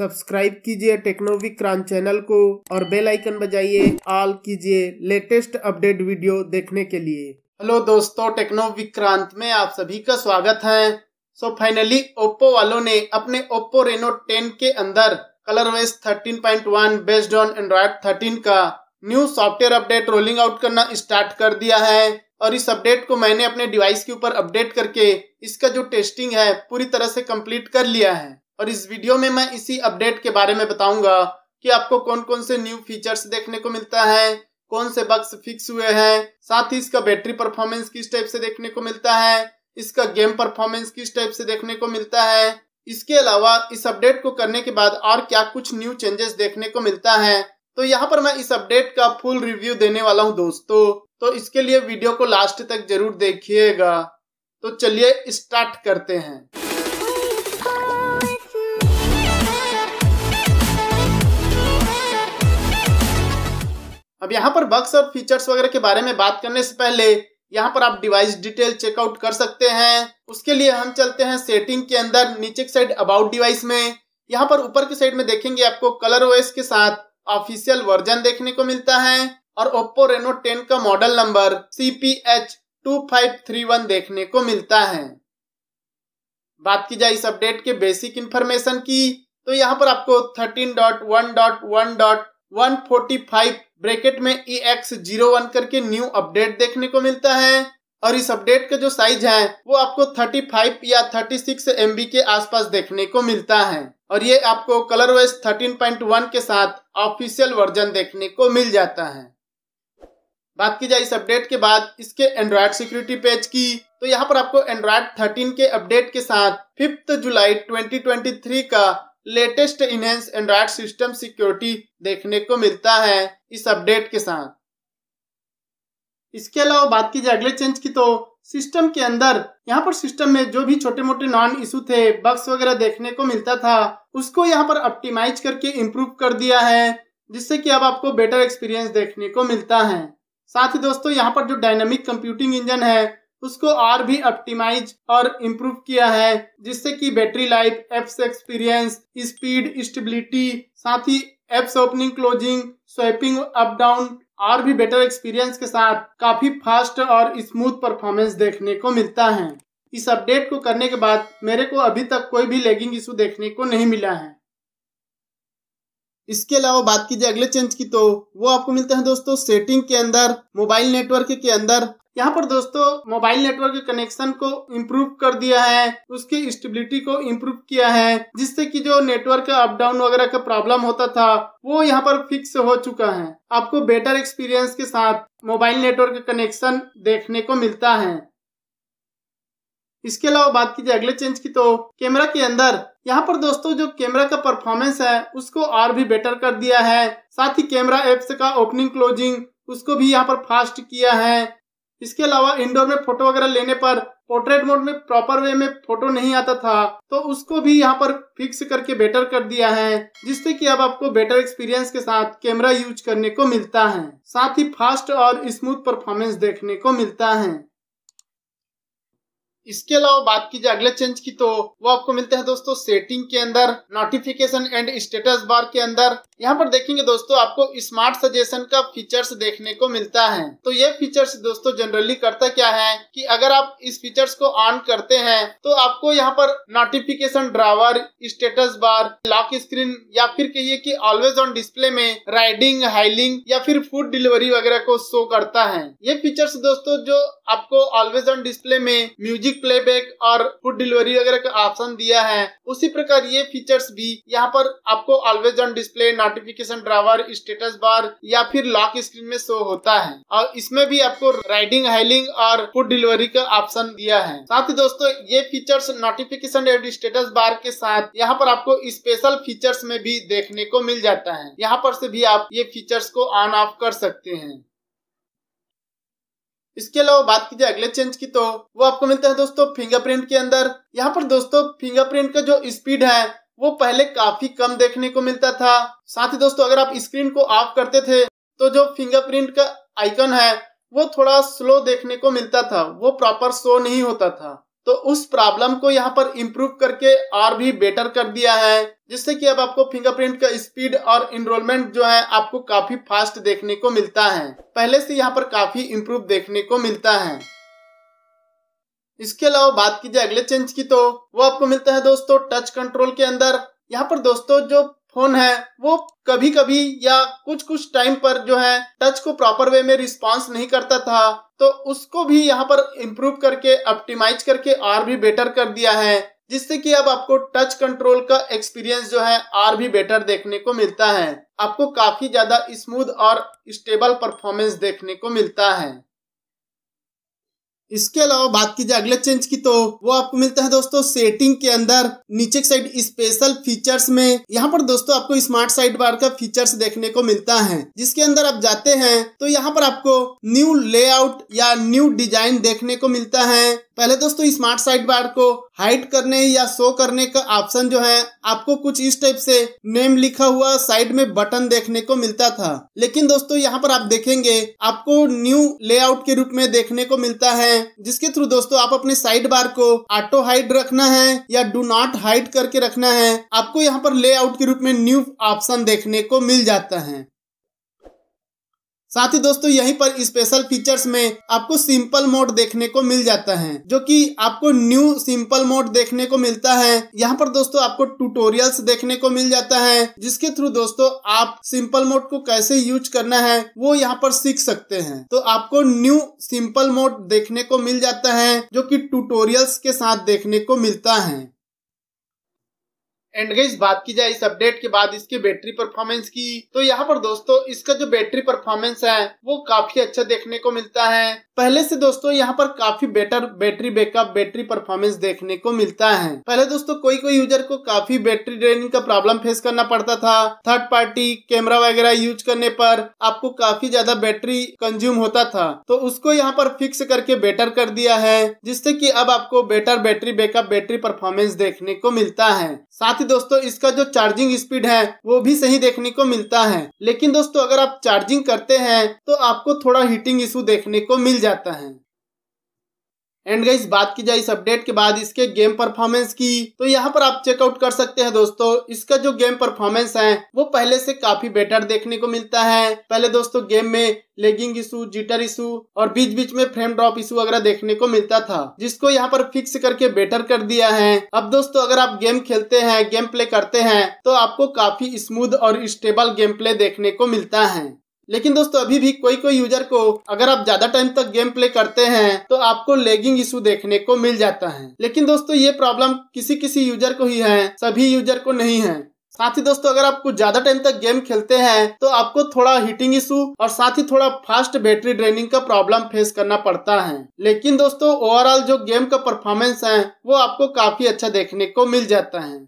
subscribe कीजिए टेक्नोविक crunch channel को और बेल आइकन बजाइए ऑल कीजिए लेटेस्ट अपडेट वीडियो देखने के लिए हेलो दोस्तों टेक्नो विक्रांत में आप सभी का स्वागत है सो फाइनली ओप्पो वालों ने अपने ओप्पो रेनो 10 के अंदर ColorOS one based on Android thirteen का new software update rolling out करना स्टार्ट कर दिया है और इस अपडेट को मैंने अपने डिवाइस के ऊपर अपडेट करके इसका जो टेस्टिंग है पूरी तरह से कंप्लीट कर लिया है और इस वीडियो में मैं इसी अपडेट के बारे में बताऊंगा कि आपको कौन कौन से न्यू फीचर्स देखने को मिलता है कौन से बक्स फिक्स हुए हैं साथ ही इसका बैटरी परफॉर्मेंस किस टाइप से देखने को मिलता है इसका गेम परफॉर्मेंस किस टाइप से देखने को मिलता है इसके अलावा इस अपडेट को करने के बाद और क्या कुछ न्यू चेंजेस देखने को मिलता है तो यहाँ पर मैं इस अपडेट का फुल रिव्यू देने वाला हूँ दोस्तों तो इसके लिए वीडियो को लास्ट तक जरूर देखिएगा तो चलिए स्टार्ट करते हैं अब यहाँ पर बक्स और फीचर्स वगैरह के बारे में बात करने से पहले यहाँ पर आप डिवाइस डिटेल चेकआउट कर सकते हैं उसके लिए हम चलते हैं सेटिंग के अंदर नीचे की साइड अबाउट डिवाइस में यहाँ पर ऊपर की साइड में देखेंगे आपको कलर ओएस के साथ ऑफिशियल वर्जन देखने को मिलता है और ओप्पो रेनो टेन का model number C P H two five three one देखने को मिलता है बात की जाए इस अपडेट के बेसिक इन्फॉर्मेशन की तो यहाँ पर आपको thirteen dot one dot one dot one forty five bracket में ई एक्स जीरो वन करके न्यू अपडेट देखने को मिलता है और इस अपडेट का जो साइज है वो आपको 35 या 36 सिक्स के आसपास देखने को मिलता है और ये आपको कलर वाइज 13.1 के साथ ऑफिशियल वर्जन देखने को मिल जाता है बात की जाए इस अपडेट के बाद इसके एंड्रॉयड सिक्योरिटी पेज की तो यहाँ पर आपको एंड्रॉयड 13 के अपडेट के साथ फिफ्थ जुलाई 2023 का latest enhanced Android system security देखने को मिलता है इस अपडेट के साथ इसके अलावा बात की जाए अगले चेंज की तो सिस्टम के अंदर यहाँ पर सिस्टम में जो भी छोटे मोटे नॉन इशू थे बग्स वगैरह देखने को मिलता था उसको यहाँ पर ऑप्टिमाइज करके इम्प्रूव कर दिया है जिससे कि अब आपको बेटर एक्सपीरियंस देखने को मिलता है साथ ही दोस्तों यहाँ पर जो डायनामिक कंप्यूटिंग इंजन है उसको और भी ऑप्टिमाइज और इम्प्रूव किया है जिससे कि battery life apps experience speed stability साथ ही apps opening closing swiping up down और भी बेटर एक्सपीरियंस के साथ काफी फास्ट और स्मूथ परफॉर्मेंस देखने को मिलता है इस अपडेट को करने के बाद मेरे को अभी तक कोई भी लेगिंग इशू देखने को नहीं मिला है इसके अलावा बात कीजिए अगले चेंज की तो वो आपको मिलते हैं दोस्तों सेटिंग के अंदर मोबाइल नेटवर्क के अंदर यहाँ पर दोस्तों मोबाइल नेटवर्क के कनेक्शन को इम्प्रूव कर दिया है उसकी स्टेबिलिटी को इम्प्रूव किया है जिससे कि जो नेटवर्क का अप डाउन वगैरह का प्रॉब्लम होता था वो यहाँ पर फिक्स हो चुका है आपको बेटर एक्सपीरियंस के साथ मोबाइल नेटवर्क का कनेक्शन देखने को मिलता है इसके अलावा बात की जाए अगले चेंज की तो कैमरा के अंदर यहाँ पर दोस्तों जो कैमरा का परफॉर्मेंस है उसको और भी बेटर कर दिया है साथ ही कैमरा एप्स का ओपनिंग क्लोजिंग उसको भी यहाँ पर फास्ट किया है इसके अलावा इंडोर में फोटो वगैरह लेने पर पोर्ट्रेट मोड में प्रॉपर वे में फोटो नहीं आता था तो उसको भी यहाँ पर फिक्स करके बेटर कर दिया है जिससे कि अब आपको बेटर एक्सपीरियंस के साथ कैमरा यूज करने को मिलता है साथ ही फास्ट और स्मूथ परफॉर्मेंस देखने को मिलता है इसके अलावा बात कीजिए अगले चेंज की तो वो आपको मिलते हैं दोस्तों सेटिंग के अंदर नोटिफिकेशन एंड स्टेटस बार के अंदर यहाँ पर देखेंगे दोस्तों आपको स्मार्ट सजेशन का फीचर्स देखने को मिलता है तो ये फीचर्स दोस्तों जनरली करता क्या है कि अगर आप इस फीचर्स को ऑन करते हैं तो आपको यहाँ पर notification drawer status bar lock screen या फिर कहिए की ऑलवेज ऑन डिस्प्ले में राइडिंग हाइलिंग या फिर फूड डिलीवरी वगैरह को शो करता है ये फीचर्स दोस्तों जो आपको ऑलवेज ऑन डिस्प्ले में म्यूजिक म्यूजिक प्लेबैक और फूड डिलीवरी वगैरह का ऑप्शन दिया है उसी प्रकार ये फीचर्स भी यहाँ पर आपको always on display notification drawer status bar या फिर लॉक स्क्रीन में शो होता है और इसमें भी आपको राइडिंग हाइलिंग और फूड डिलीवरी का ऑप्शन दिया है साथ ही दोस्तों ये features notification and status bar के साथ यहाँ पर आपको स्पेशल फीचर्स में भी देखने को मिल जाता है यहाँ पर से भी आप ये फीचर्स को ऑन ऑफ कर सकते हैं इसके अलावा बात की जाए अगले चेंज की तो वो आपको मिलता है दोस्तों फिंगरप्रिंट के अंदर यहाँ पर दोस्तों फिंगरप्रिंट का जो स्पीड है वो पहले काफी कम देखने को मिलता था साथ ही दोस्तों अगर आप स्क्रीन को ऑफ करते थे तो जो फिंगरप्रिंट का आइकन है वो थोड़ा स्लो देखने को मिलता था वो प्रॉपर शो नहीं होता था तो उस प्रॉब्लम को यहाँ पर इम्प्रूव करके और भी बेटर कर दिया है जिससे कि अब आपको फिंगरप्रिंट का स्पीड और इनरोलमेंट जो है आपको काफी फास्ट देखने को मिलता है पहले से यहाँ पर काफी इम्प्रूव देखने को मिलता है इसके अलावा बात कीजिए अगले चेंज की तो वो आपको मिलता है दोस्तों टच कंट्रोल के अंदर यहाँ पर दोस्तों जो फोन है वो कभी कभी या कुछ कुछ टाइम पर जो है टच को प्रॉपर वे में रिस्पॉन्स नहीं करता था तो उसको भी यहाँ पर इम्प्रूव करके ऑप्टिमाइज करके और भी बेटर कर दिया है जिससे कि अब आपको टच कंट्रोल का एक्सपीरियंस जो है और भी बेटर देखने को मिलता है आपको काफी ज्यादा स्मूथ और स्टेबल परफॉर्मेंस देखने को मिलता है इसके अलावा बात की जाए अगले चेंज की तो वो आपको मिलता है दोस्तों सेटिंग के अंदर नीचे साइड स्पेशल फीचर्स में यहाँ पर दोस्तों आपको स्मार्ट साइड बार का फीचर्स देखने को मिलता है जिसके अंदर आप जाते हैं तो यहाँ पर आपको न्यू लेआउट या न्यू डिजाइन देखने को मिलता है पहले दोस्तों स्मार्ट साइड बार को हाइट करने या शो करने का ऑप्शन जो है आपको कुछ इस टाइप से नेम लिखा हुआ साइड में बटन देखने को मिलता था लेकिन दोस्तों यहाँ पर आप देखेंगे आपको न्यू लेआउट के रूप में देखने को मिलता है जिसके थ्रू दोस्तों आप अपने साइड बार को ऑटो हाइड रखना है या डू नॉट हाइड करके रखना है आपको यहाँ पर लेआउट के रूप में न्यू ऑप्शन देखने को मिल जाता है साथ ही दोस्तों यहीं पर स्पेशल फीचर्स में आपको सिंपल मोड देखने को मिल जाता है जो कि आपको न्यू सिंपल मोड देखने को मिलता है यहाँ पर दोस्तों आपको ट्यूटोरियल्स देखने को मिल जाता है जिसके थ्रू दोस्तों आप सिंपल मोड को कैसे यूज करना है वो यहाँ पर सीख सकते हैं तो आपको न्यू सिंपल मोड देखने को मिल जाता है जो की ट्यूटोरियल्स के साथ देखने को मिलता है एंड गई बात की जाए इस अपडेट के बाद इसके बैटरी परफॉर्मेंस की तो यहाँ पर दोस्तों इसका जो बैटरी परफॉर्मेंस है वो काफी अच्छा देखने को मिलता है पहले से दोस्तों यहाँ पर काफी better battery backup battery performance देखने को मिलता है पहले दोस्तों कोई कोई यूजर को काफी बैटरी ड्रेनिंग का प्रॉब्लम फेस करना पड़ता था थर्ड पार्टी कैमरा वगैरह यूज करने पर आपको काफी ज्यादा बैटरी कंज्यूम होता था तो उसको यहाँ पर फिक्स करके बेटर कर दिया है जिससे की अब आपको better battery backup battery performance देखने को मिलता है साथ ही दोस्तों इसका जो चार्जिंग स्पीड है वो भी सही देखने को मिलता है लेकिन दोस्तों अगर आप चार्जिंग करते हैं तो आपको थोड़ा हीटिंग इशू देखने को मिल जाता है एंड गई बात की जाए इस अपडेट के बाद इसके गेम परफॉर्मेंस की तो यहाँ पर आप चेकआउट कर सकते हैं दोस्तों इसका जो गेम परफॉर्मेंस है वो पहले से काफी बेटर देखने को मिलता है पहले दोस्तों गेम में लेगिंग इशू जिटर इशू और बीच बीच में फ्रेम ड्रॉप इशू वगैरह देखने को मिलता था जिसको यहाँ पर फिक्स करके बेटर कर दिया है अब दोस्तों अगर आप गेम खेलते हैं गेम प्ले करते हैं तो आपको काफी स्मूथ और स्टेबल गेम प्ले देखने को मिलता है लेकिन दोस्तों अभी भी कोई कोई यूजर को अगर आप ज्यादा टाइम तक गेम प्ले करते हैं तो आपको लेगिंग इशू देखने को मिल जाता है लेकिन दोस्तों ये प्रॉब्लम किसी किसी यूजर को ही है सभी यूजर को नहीं है साथ ही दोस्तों अगर आप कुछ ज्यादा टाइम तक गेम खेलते हैं तो आपको थोड़ा हीटिंग इशू और साथ ही थोड़ा फास्ट बैटरी ड्रेनिंग का प्रॉब्लम फेस करना पड़ता है लेकिन दोस्तों ओवरऑल जो गेम का परफॉर्मेंस है वो आपको काफी अच्छा देखने को मिल जाता है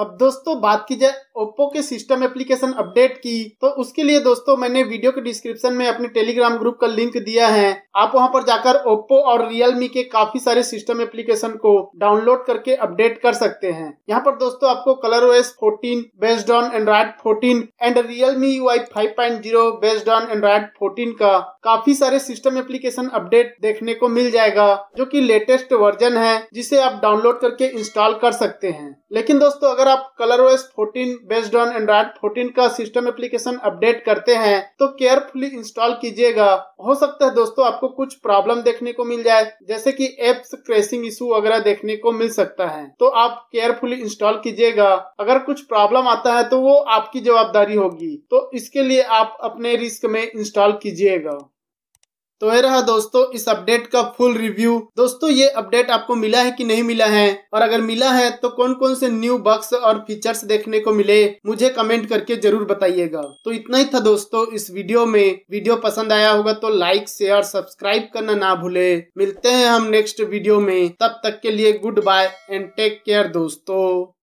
अब दोस्तों बात की जाए ओप्पो के सिस्टम एप्लीकेशन अपडेट की तो उसके लिए दोस्तों मैंने वीडियो के डिस्क्रिप्शन में अपने टेलीग्राम ग्रुप का लिंक दिया है आप वहां पर जाकर ओप्पो और रियलमी के काफी सारे सिस्टम एप्लीकेशन को डाउनलोड करके अपडेट कर सकते हैं यहाँ पर दोस्तों आपको Color O S fourteen based on Android fourteen and Realme me Y five point zero based on Android fourteen का काफी सारे सिस्टम एप्लीकेशन अपडेट देखने को मिल जाएगा जो की लेटेस्ट वर्जन है जिसे आप डाउनलोड करके इंस्टॉल कर सकते हैं लेकिन दोस्तों अगर आप Color OS fourteen based on Android fourteen का सिस्टम एप्लीकेशन अपडेट करते हैं तो केयरफुली इंस्टॉल कीजिएगा हो सकता है दोस्तों आपको कुछ प्रॉब्लम देखने को मिल जाए जैसे कि एप्स क्रेशिंग इशू वगैरह देखने को मिल सकता है तो आप केयरफुली इंस्टॉल कीजिएगा अगर कुछ प्रॉब्लम आता है तो वो आपकी जवाबदारी होगी तो इसके लिए आप अपने रिस्क में इंस्टॉल कीजिएगा तो ये रहा दोस्तों इस अपडेट का फुल रिव्यू दोस्तों ये अपडेट आपको मिला है कि नहीं मिला है और अगर मिला है तो कौन कौन से न्यू बक्स और फीचर्स देखने को मिले मुझे कमेंट करके जरूर बताइएगा तो इतना ही था दोस्तों इस वीडियो में वीडियो पसंद आया होगा तो लाइक शेयर सब्सक्राइब करना ना भूले मिलते हैं हम नेक्स्ट वीडियो में तब तक के लिए goodbye and take care दोस्तों